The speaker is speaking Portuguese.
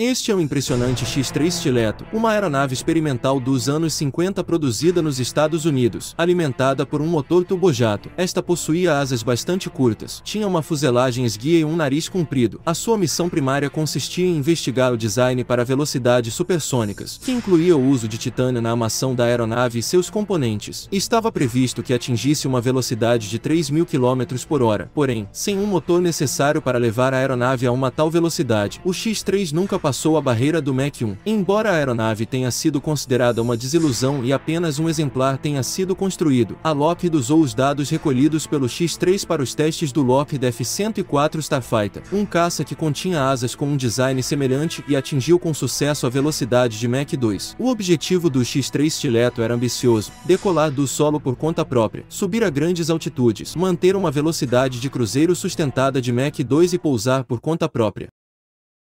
Este é um impressionante X-3 Stiletto, uma aeronave experimental dos anos 50 produzida nos Estados Unidos, alimentada por um motor turbojato. Esta possuía asas bastante curtas, tinha uma fuselagem esguia e um nariz comprido. A sua missão primária consistia em investigar o design para velocidades supersônicas, que incluía o uso de titânio na armação da aeronave e seus componentes. Estava previsto que atingisse uma velocidade de 3.000 km por hora, porém, sem um motor necessário para levar a aeronave a uma tal velocidade, o X-3 nunca ultrapassou a barreira do Mach 1. Embora a aeronave tenha sido considerada uma desilusão e apenas um exemplar tenha sido construído, a Lockheed usou os dados recolhidos pelo X-3 para os testes do Lockheed F-104 Starfighter, um caça que continha asas com um design semelhante e atingiu com sucesso a velocidade de Mach 2. O objetivo do X-3 Stiletto era ambicioso, decolar do solo por conta própria, subir a grandes altitudes, manter uma velocidade de cruzeiro sustentada de Mach 2 e pousar por conta própria.